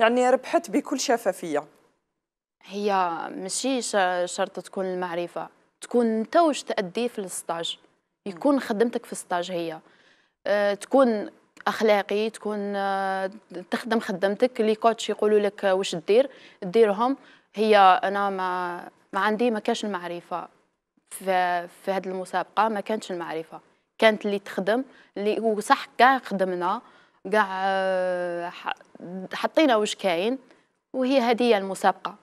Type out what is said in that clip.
يعني ربحت بكل شفافية هي ماشي شرط تكون المعرفة تكون انت واش تأدي في الستاج يكون خدمتك في الستاج هي آه، تكون اخلاقي تكون آه، تخدم خدمتك لي كوتش يقولوا لك واش دير ديرهم هي انا ما ما عندي ما كانش المعرفه في في هذه المسابقه ما كانتش المعرفه كانت اللي تخدم اللي وصح كاع خدمنا كاع آه، حطينا واش كاين وهي هديه المسابقه